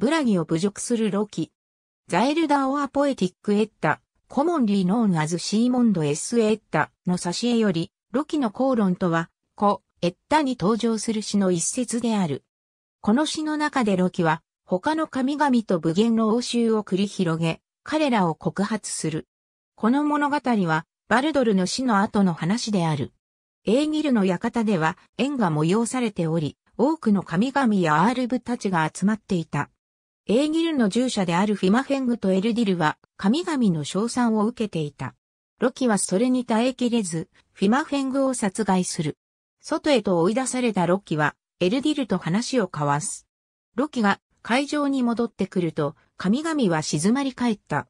ブラギを侮辱するロキ。ザエルダオアポエティックエッタ、コモンリーノーンアズシーモンドエスエッタの挿絵より、ロキの口論とは、コ、エッタに登場する詩の一節である。この詩の中でロキは、他の神々と無限の応酬を繰り広げ、彼らを告発する。この物語は、バルドルの死の後の話である。エーギルの館では、縁が催されており、多くの神々やアールブたちが集まっていた。エーギルの従者であるフィマフェングとエルディルは神々の称賛を受けていた。ロキはそれに耐えきれず、フィマフェングを殺害する。外へと追い出されたロキは、エルディルと話を交わす。ロキが会場に戻ってくると、神々は静まり返った。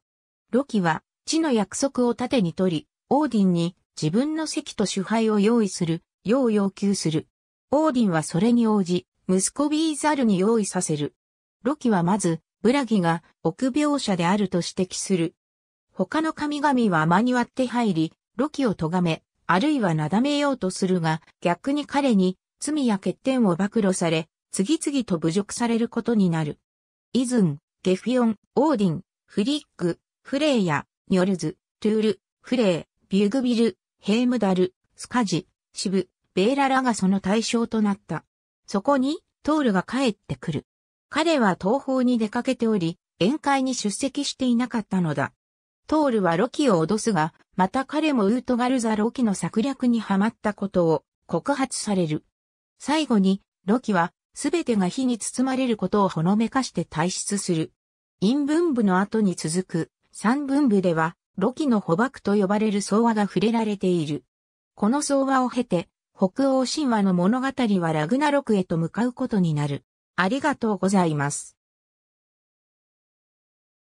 ロキは、地の約束を盾に取り、オーディンに自分の席と主配を用意する、よう要求する。オーディンはそれに応じ、息子ビーザルに用意させる。ロキはまず、ブラギが臆病者であると指摘する。他の神々は間に割って入り、ロキを咎め、あるいはなだめようとするが、逆に彼に罪や欠点を暴露され、次々と侮辱されることになる。イズン、ゲフィオン、オーディン、フリック、フレイヤ、ニョルズ、トゥール、フレイ、ビューグビル、ヘームダル、スカジ、シブ、ベーララがその対象となった。そこに、トールが帰ってくる。彼は東方に出かけており、宴会に出席していなかったのだ。トールはロキを脅すが、また彼もウートガルザロキの策略にはまったことを告発される。最後に、ロキは、すべてが火に包まれることをほのめかして退出する。陰文部の後に続く、三文部では、ロキの捕獲と呼ばれる相話が触れられている。この相話を経て、北欧神話の物語はラグナロクへと向かうことになる。ありがとうございます。